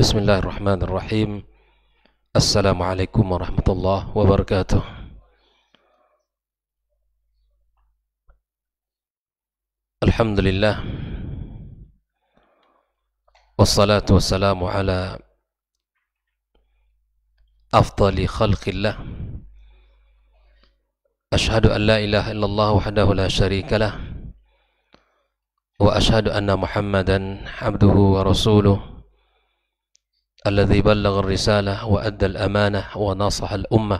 بسم الله الرحمن الرحيم السلام عليكم ورحمة الله وبركاته الحمد لله والصلاة والسلام على أفضل خلق الله أشهد أن لا إله إلا الله وحده لا شريك له وأشهد أن محمدا عبده ورسوله الذي بلغ الرسالة وأدى الأمانة وناصح الأمة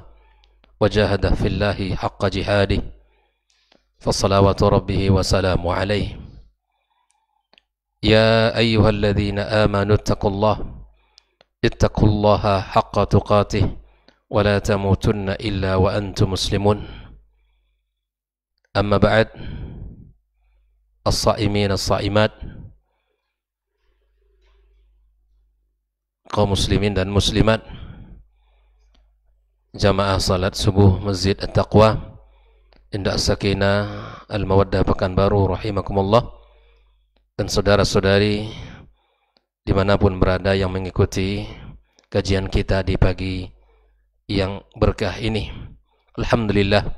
وجاهد في الله حق جهاده فصلوات ربه وسلام عليه يا أيها الذين آمنوا اتقوا الله اتقوا الله حق تقاته ولا تموتن إلا وأنتم مسلمون أما بعد الصائمين الصائمات kaum muslimin dan muslimat jamaah salat subuh Masjid At-Taqwa Indah Sakinah Al-Mawaddah pekan baru rahimakumullah dan saudara-saudari dimanapun berada yang mengikuti kajian kita di pagi yang berkah ini Alhamdulillah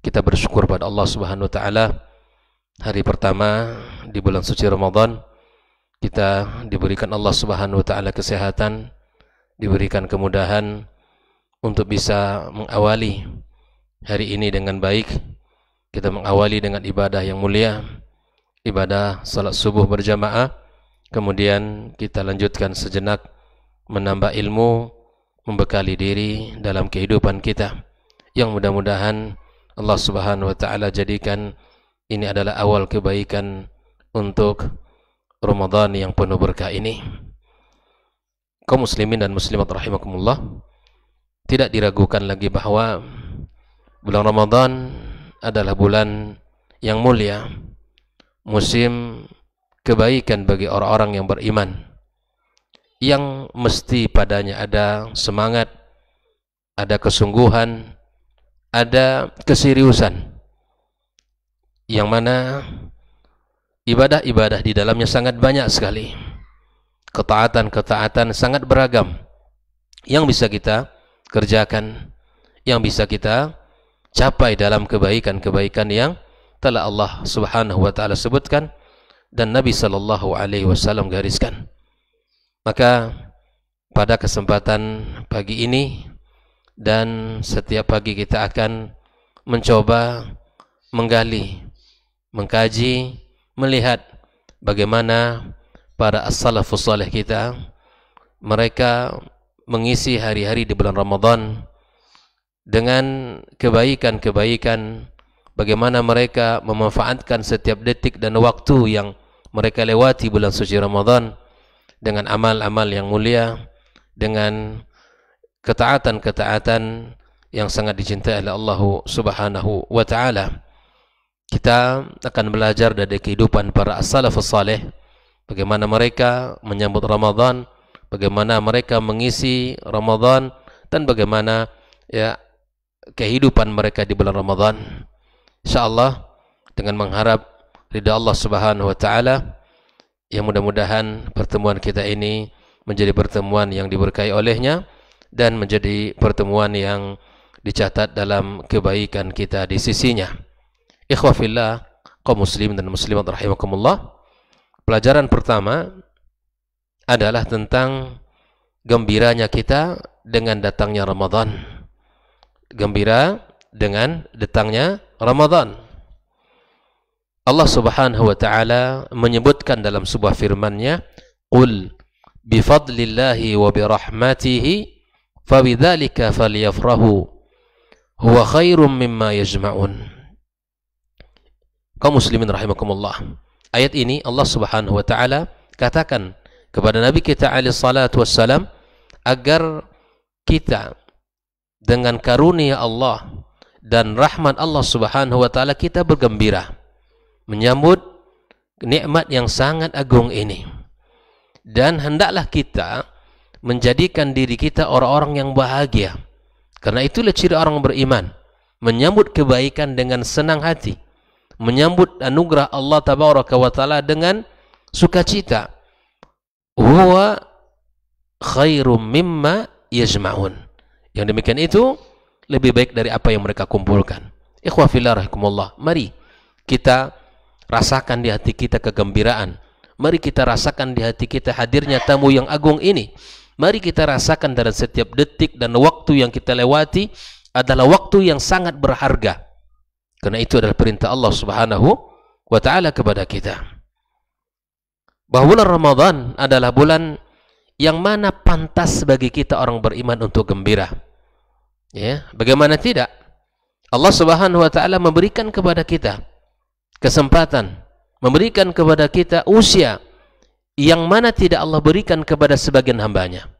kita bersyukur pada Allah Subhanahu Wa Taala hari pertama di bulan suci Ramadan kita diberikan Allah Subhanahu wa taala kesehatan, diberikan kemudahan untuk bisa mengawali hari ini dengan baik. Kita mengawali dengan ibadah yang mulia, ibadah salat subuh berjamaah. Kemudian kita lanjutkan sejenak menambah ilmu, membekali diri dalam kehidupan kita. Yang mudah-mudahan Allah Subhanahu wa taala jadikan ini adalah awal kebaikan untuk Ramadan yang penuh berkah ini kaum muslimin dan muslimat rahimakumullah tidak diragukan lagi bahwa bulan Ramadan adalah bulan yang mulia musim kebaikan bagi orang-orang yang beriman yang mesti padanya ada semangat ada kesungguhan ada keseriusan yang mana ibadah-ibadah di dalamnya sangat banyak sekali ketaatan-ketaatan sangat beragam yang bisa kita kerjakan yang bisa kita capai dalam kebaikan-kebaikan yang telah Allah Subhanahu wa taala sebutkan dan Nabi sallallahu alaihi wasallam gariskan maka pada kesempatan pagi ini dan setiap pagi kita akan mencoba menggali mengkaji melihat bagaimana para as-salafus salih kita mereka mengisi hari-hari di bulan Ramadan dengan kebaikan-kebaikan bagaimana mereka memanfaatkan setiap detik dan waktu yang mereka lewati bulan suci Ramadan dengan amal-amal yang mulia dengan ketaatan-ketaatan yang sangat dicintai oleh Allah Subhanahu wa taala kita akan belajar dari kehidupan para as-salafus salih bagaimana mereka menyambut Ramadan bagaimana mereka mengisi Ramadan dan bagaimana ya kehidupan mereka di bulan Ramadan insyaallah dengan mengharap ridha Allah Subhanahu wa taala yang mudah-mudahan pertemuan kita ini menjadi pertemuan yang diberkahi olehnya dan menjadi pertemuan yang dicatat dalam kebaikan kita di sisinya. Ikhwafillah, kaum muslim dan muslimat rahimakumullah. Pelajaran pertama adalah tentang gembiranya kita dengan datangnya Ramadan. Gembira dengan datangnya Ramadan. Allah Subhanahu wa taala menyebutkan dalam sebuah firman-Nya, "Qul bi fadlillahi wa bi rahmatihi fabidzalika falyafrahu huwa khairum mimma yajma'un." kaum muslimin rahimakumullah. Ayat ini Allah Subhanahu wa taala katakan kepada Nabi kita alaih salatu wassalam agar kita dengan karunia Allah dan rahmat Allah Subhanahu wa taala kita bergembira menyambut nikmat yang sangat agung ini. Dan hendaklah kita menjadikan diri kita orang-orang yang bahagia. Karena itulah ciri orang beriman, menyambut kebaikan dengan senang hati menyambut anugerah Allah tabaraka wa taala dengan sukacita huwa khairum mimma yajma'un yang demikian itu lebih baik dari apa yang mereka kumpulkan ikhwah fillah rahimakumullah mari kita rasakan di hati kita kegembiraan mari kita rasakan di hati kita hadirnya tamu yang agung ini mari kita rasakan dalam setiap detik dan waktu yang kita lewati adalah waktu yang sangat berharga karena itu adalah perintah Allah Subhanahu wa taala kepada kita. Bahwa bulan Ramadan adalah bulan yang mana pantas bagi kita orang beriman untuk gembira. Ya, bagaimana tidak? Allah Subhanahu wa taala memberikan kepada kita kesempatan, memberikan kepada kita usia yang mana tidak Allah berikan kepada sebagian hambanya.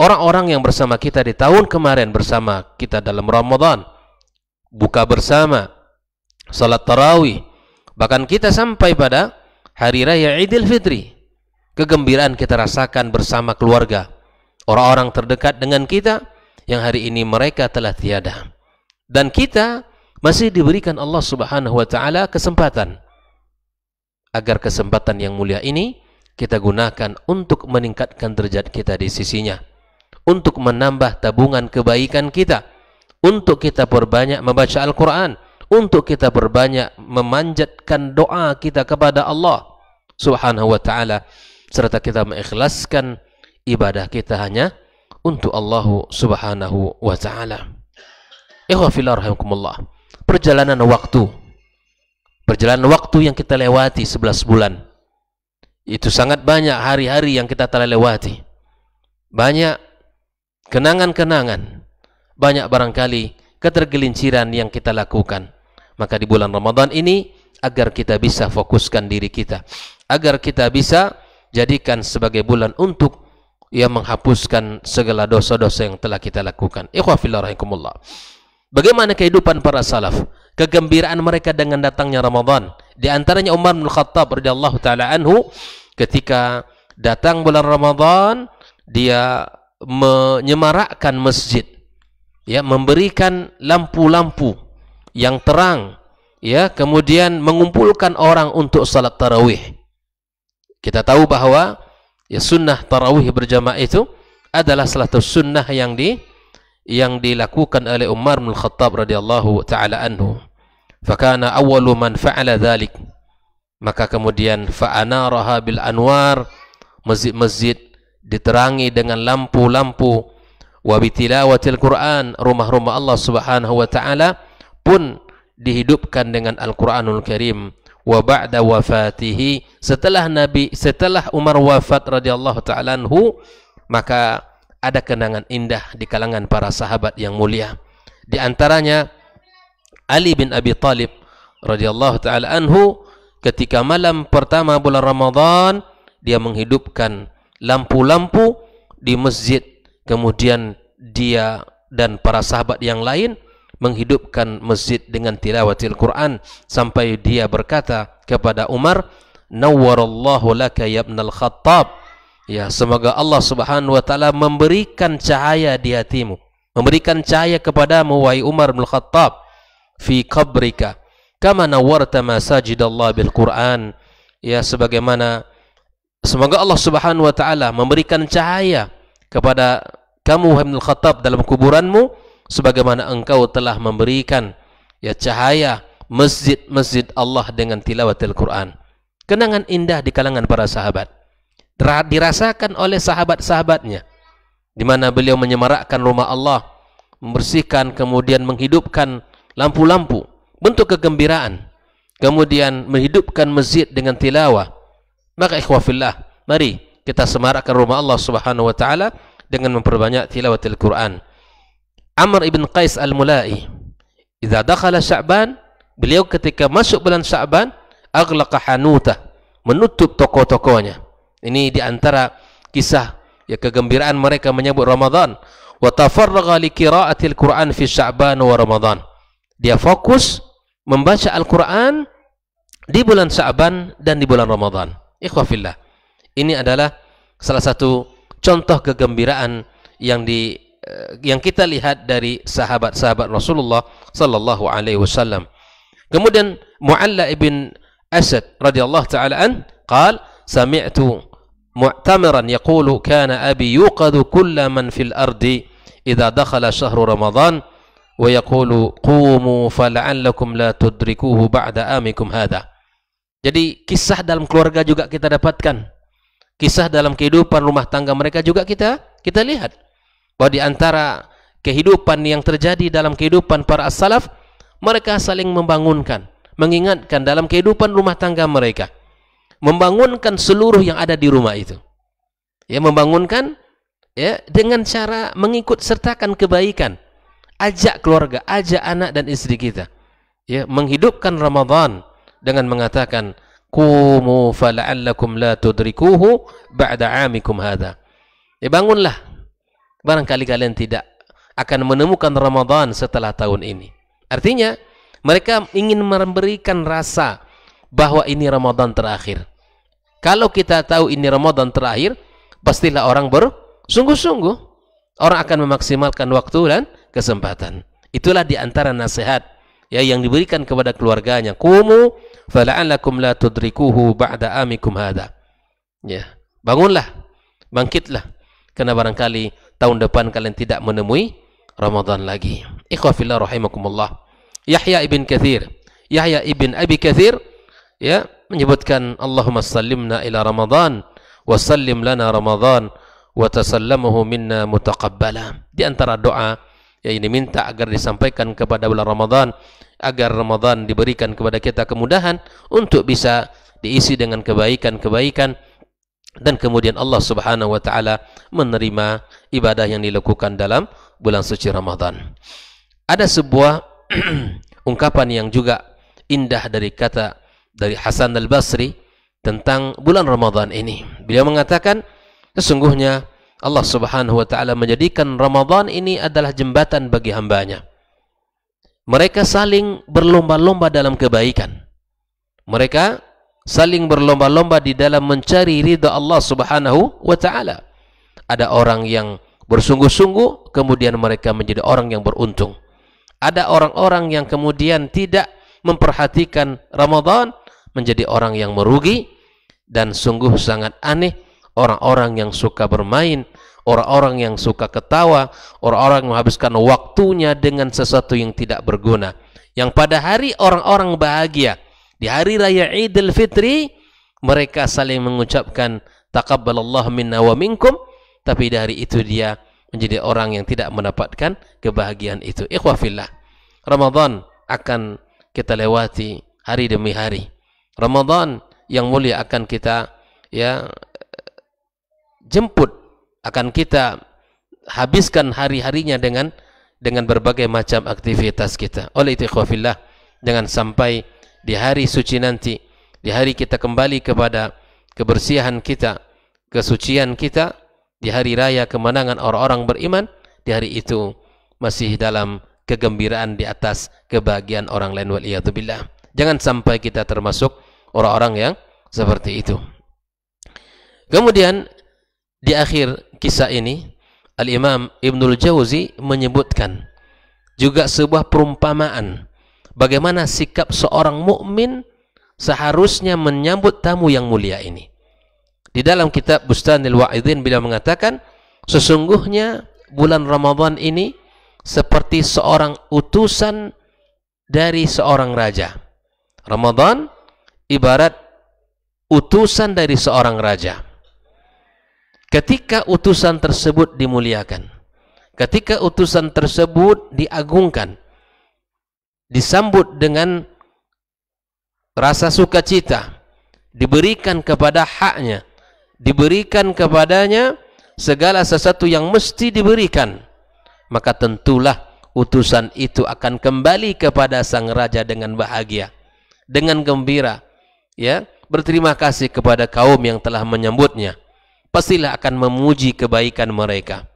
orang-orang yang bersama kita di tahun kemarin bersama kita dalam Ramadan buka bersama salat tarawih bahkan kita sampai pada hari raya Idul Fitri kegembiraan kita rasakan bersama keluarga orang-orang terdekat dengan kita yang hari ini mereka telah tiada dan kita masih diberikan Allah Subhanahu wa taala kesempatan agar kesempatan yang mulia ini kita gunakan untuk meningkatkan derajat kita di sisinya untuk menambah tabungan kebaikan kita untuk kita perbanyak membaca Al-Quran untuk kita perbanyak memanjatkan doa kita kepada Allah subhanahu wa ta'ala serta kita mengikhlaskan ibadah kita hanya untuk Allah subhanahu wa ta'ala ikhwafillah perjalanan waktu perjalanan waktu yang kita lewati 11 bulan itu sangat banyak hari-hari yang kita telah lewati banyak kenangan-kenangan, banyak barangkali ketergelinciran yang kita lakukan. Maka di bulan Ramadan ini agar kita bisa fokuskan diri kita, agar kita bisa jadikan sebagai bulan untuk ia menghapuskan segala dosa-dosa yang telah kita lakukan. Ikhwafillahirahimullah. Bagaimana kehidupan para salaf? Kegembiraan mereka dengan datangnya Ramadan. Di antaranya Umar bin Khattab radhiyallahu taala anhu ketika datang bulan Ramadan, dia menyemarakkan masjid ya memberikan lampu-lampu yang terang ya kemudian mengumpulkan orang untuk salat tarawih kita tahu bahawa ya sunnah tarawih berjamaah itu adalah salah satu sunnah yang di yang dilakukan oleh Umar bin Khattab radhiyallahu taala anhu fakana awwalu man fa'ala dhalik maka kemudian fa'ana raha bil anwar masjid-masjid diterangi dengan lampu-lampu wa bitilawatil Quran rumah-rumah Allah Subhanahu wa taala pun dihidupkan dengan Al-Qur'anul Karim wa ba'da wafatihi setelah Nabi setelah Umar wafat radhiyallahu taala anhu maka ada kenangan indah di kalangan para sahabat yang mulia di antaranya Ali bin Abi Talib radhiyallahu taala anhu ketika malam pertama bulan Ramadan dia menghidupkan lampu-lampu di masjid kemudian dia dan para sahabat yang lain menghidupkan masjid dengan tilawatil Quran sampai dia berkata kepada Umar nawwarallahu laka ya ibn al-khattab ya semoga Allah Subhanahu wa taala memberikan cahaya di hatimu memberikan cahaya kepada wahai Umar bin Khattab fi qabrika kama nawwarta masajid Allah bil Quran ya sebagaimana Semoga Allah Subhanahu wa taala memberikan cahaya kepada kamu Ibnu Khattab dalam kuburanmu sebagaimana engkau telah memberikan ya cahaya masjid-masjid Allah dengan tilawatil Al Quran. Kenangan indah di kalangan para sahabat dirasakan oleh sahabat-sahabatnya di mana beliau menyemarakkan rumah Allah, membersihkan kemudian menghidupkan lampu-lampu bentuk kegembiraan, kemudian menghidupkan masjid dengan tilawah Maka ikhwafillah, mari kita semarakkan rumah Allah Subhanahu wa taala dengan memperbanyak tilawatil Quran. Amr ibn Qais al-Mulai, Iza dakhala Sya'ban," beliau ketika masuk bulan Sya'ban, aghlaqa hanuta, menutup toko-tokonya. Ini di antara kisah ya kegembiraan mereka menyebut Ramadan. Wa tafarraga li qira'atil Quran fi Sya'ban wa Ramadan. Dia fokus membaca Al-Quran di bulan Sya'ban dan di bulan Ramadan. Ikhwah fillah. Ini adalah salah satu contoh kegembiraan yang di yang kita lihat dari sahabat-sahabat Rasulullah sallallahu alaihi wasallam. Kemudian Mu'alla ibn Asad radhiyallahu taala an qal sami'tu mu'tamiran yaqulu kana abi yuqadu kull man fil ardi idza dakhala shahru ramadan wa yaqulu qumu fala'allakum la tudrikuhu ba'da amikum hadha. Jadi kisah dalam keluarga juga kita dapatkan. Kisah dalam kehidupan rumah tangga mereka juga kita kita lihat. Bahwa di antara kehidupan yang terjadi dalam kehidupan para as-salaf, mereka saling membangunkan, mengingatkan dalam kehidupan rumah tangga mereka. Membangunkan seluruh yang ada di rumah itu. Ya, membangunkan ya dengan cara mengikut sertakan kebaikan. Ajak keluarga, ajak anak dan istri kita. Ya, menghidupkan Ramadan dengan mengatakan kumu fala'allakum la tudrikuhu ba'da amikum hadha. Ya bangunlah. Barangkali kalian tidak akan menemukan Ramadan setelah tahun ini. Artinya, mereka ingin memberikan rasa bahwa ini Ramadan terakhir. Kalau kita tahu ini Ramadan terakhir, pastilah orang bersungguh-sungguh. Orang akan memaksimalkan waktu dan kesempatan. Itulah di antara nasihat ya yang diberikan kepada keluarganya kumu fala'allakum la tudrikuhu ba'da amikum hadha ya bangunlah bangkitlah karena barangkali tahun depan kalian tidak menemui Ramadan lagi ikhwah fillah rahimakumullah Yahya ibn Kathir Yahya ibn Abi Kathir ya menyebutkan Allahumma sallimna ila Ramadan wa sallim lana Ramadan wa tasallamuhu minna mutaqabbala di antara doa ya ini minta agar disampaikan kepada bulan Ramadhan agar Ramadhan diberikan kepada kita kemudahan untuk bisa diisi dengan kebaikan-kebaikan dan kemudian Allah Subhanahu wa taala menerima ibadah yang dilakukan dalam bulan suci Ramadhan Ada sebuah ungkapan yang juga indah dari kata dari Hasan Al-Basri tentang bulan Ramadhan ini. Beliau mengatakan sesungguhnya Allah Subhanahu wa taala menjadikan Ramadan ini adalah jembatan bagi hambanya. Mereka saling berlomba-lomba dalam kebaikan. Mereka saling berlomba-lomba di dalam mencari ridha Allah Subhanahu wa taala. Ada orang yang bersungguh-sungguh kemudian mereka menjadi orang yang beruntung. Ada orang-orang yang kemudian tidak memperhatikan Ramadan menjadi orang yang merugi dan sungguh sangat aneh orang-orang yang suka bermain, orang-orang yang suka ketawa, orang-orang menghabiskan waktunya dengan sesuatu yang tidak berguna. Yang pada hari orang-orang bahagia, di hari raya Idul Fitri, mereka saling mengucapkan takabbalallah minna wa minkum, tapi dari itu dia menjadi orang yang tidak mendapatkan kebahagiaan itu. Ikhwah fillah. Ramadan akan kita lewati hari demi hari. Ramadan yang mulia akan kita ya jemput akan kita habiskan hari-harinya dengan dengan berbagai macam aktivitas kita oleh itu ikhwafillah dengan sampai di hari suci nanti di hari kita kembali kepada kebersihan kita kesucian kita di hari raya kemenangan orang-orang beriman di hari itu masih dalam kegembiraan di atas kebahagiaan orang lain waliyatubillah jangan sampai kita termasuk orang-orang yang seperti itu kemudian di akhir kisah ini Al-Imam Ibnul Jauzi menyebutkan juga sebuah perumpamaan bagaimana sikap seorang mukmin seharusnya menyambut tamu yang mulia ini. Di dalam kitab Bustanil Wa'idin bila mengatakan sesungguhnya bulan Ramadan ini seperti seorang utusan dari seorang raja. Ramadan ibarat utusan dari seorang raja ketika utusan tersebut dimuliakan ketika utusan tersebut diagungkan disambut dengan rasa sukacita diberikan kepada haknya diberikan kepadanya segala sesuatu yang mesti diberikan maka tentulah utusan itu akan kembali kepada sang raja dengan bahagia dengan gembira ya berterima kasih kepada kaum yang telah menyambutnya pastilah akan memuji kebaikan mereka.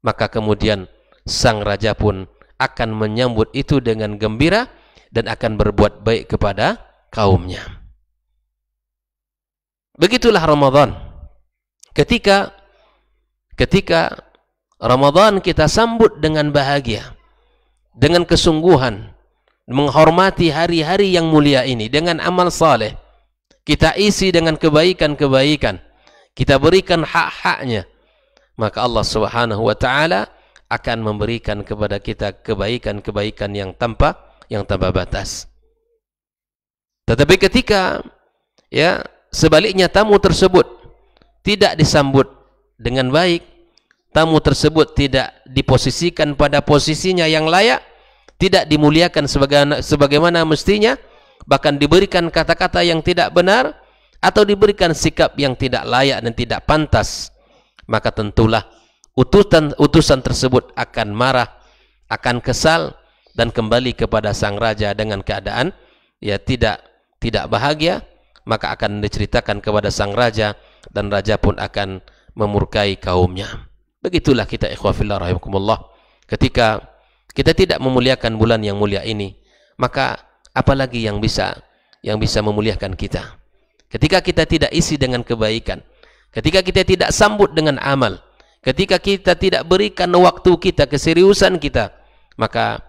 Maka kemudian sang raja pun akan menyambut itu dengan gembira dan akan berbuat baik kepada kaumnya. Begitulah Ramadan. Ketika ketika Ramadan kita sambut dengan bahagia, dengan kesungguhan, menghormati hari-hari yang mulia ini dengan amal saleh. Kita isi dengan kebaikan-kebaikan kita berikan hak-haknya maka Allah Subhanahu wa taala akan memberikan kepada kita kebaikan-kebaikan yang tanpa yang tanpa batas. Tetapi ketika ya sebaliknya tamu tersebut tidak disambut dengan baik, tamu tersebut tidak diposisikan pada posisinya yang layak, tidak dimuliakan sebagaimana, sebagaimana mestinya, bahkan diberikan kata-kata yang tidak benar, atau diberikan sikap yang tidak layak dan tidak pantas maka tentulah utusan utusan tersebut akan marah akan kesal dan kembali kepada sang raja dengan keadaan ya tidak tidak bahagia maka akan diceritakan kepada sang raja dan raja pun akan memurkai kaumnya begitulah kita ikhwafillah rahimakumullah ketika kita tidak memuliakan bulan yang mulia ini maka apalagi yang bisa yang bisa memuliakan kita ketika kita tidak isi dengan kebaikan ketika kita tidak sambut dengan amal ketika kita tidak berikan waktu kita keseriusan kita maka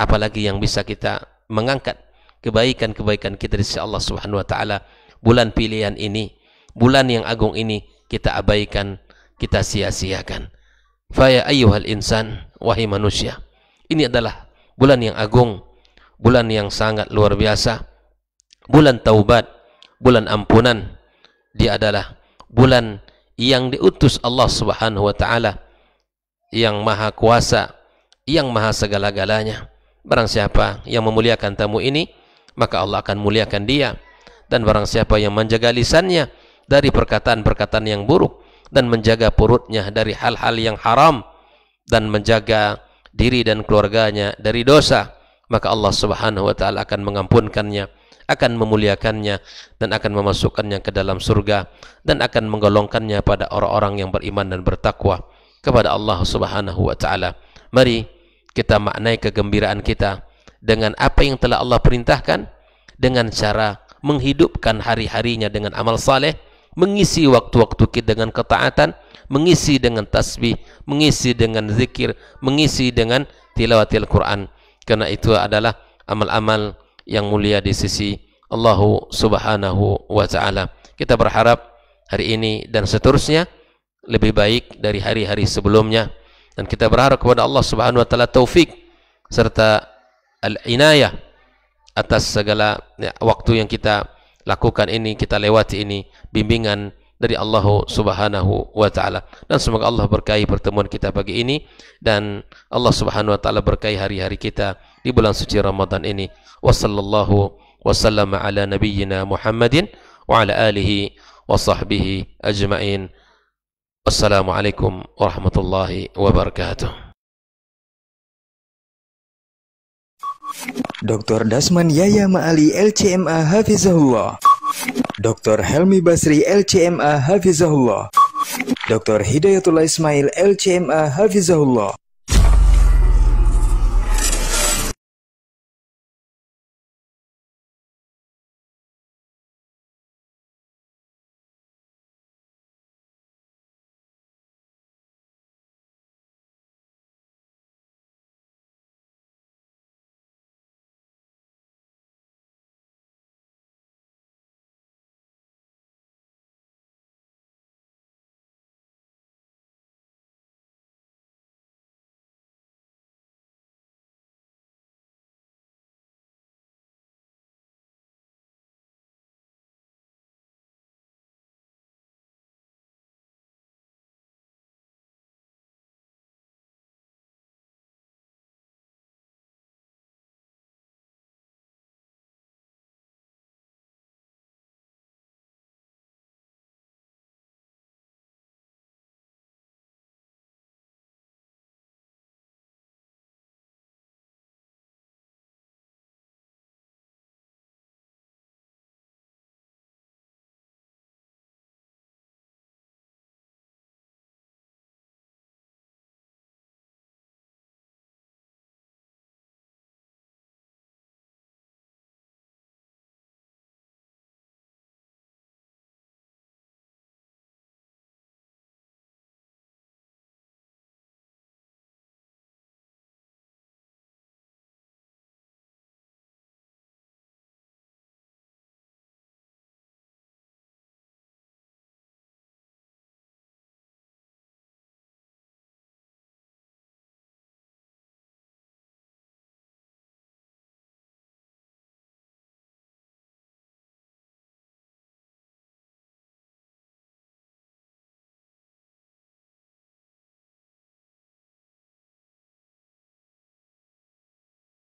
apalagi yang bisa kita mengangkat kebaikan-kebaikan kita di sisi Allah Subhanahu wa taala bulan pilihan ini bulan yang agung ini kita abaikan kita sia-siakan fa ya ayyuhal insan wahai manusia ini adalah bulan yang agung bulan yang sangat luar biasa bulan taubat bulan ampunan. Dia adalah bulan yang diutus Allah Subhanahu wa taala yang maha kuasa, yang maha segala-galanya. Barang siapa yang memuliakan tamu ini, maka Allah akan muliakan dia. Dan barang siapa yang menjaga lisannya dari perkataan-perkataan yang buruk dan menjaga perutnya dari hal-hal yang haram dan menjaga diri dan keluarganya dari dosa, maka Allah Subhanahu wa taala akan mengampunkannya akan memuliakannya dan akan memasukkannya ke dalam surga dan akan menggolongkannya pada orang-orang yang beriman dan bertakwa kepada Allah Subhanahu wa taala. Mari kita maknai kegembiraan kita dengan apa yang telah Allah perintahkan dengan cara menghidupkan hari-harinya dengan amal saleh, mengisi waktu-waktu kita dengan ketaatan, mengisi dengan tasbih, mengisi dengan zikir, mengisi dengan tilawatil Quran. Karena itu adalah amal-amal yang mulia di sisi Allah Subhanahu wa taala. Kita berharap hari ini dan seterusnya lebih baik dari hari-hari sebelumnya dan kita berharap kepada Allah Subhanahu wa taala taufik serta al-inayah atas segala ya, waktu yang kita lakukan ini, kita lewati ini, bimbingan dari Allah Subhanahu wa taala. Dan semoga Allah berkahi pertemuan kita pagi ini dan Allah Subhanahu wa taala berkahi hari-hari kita di bulan suci Ramadan ini. Wassallallahu wasallam ala nabiyyina Muhammadin wa ala alihi wa sahbihi ajma'in. Wassalamualaikum warahmatullahi wabarakatuh. Dr. Dasman Yaya Ma'ali LCMA Hafizahullah Dr. Helmi Basri LCMA Hafizahullah Dr. Hidayatullah Ismail LCMA Hafizahullah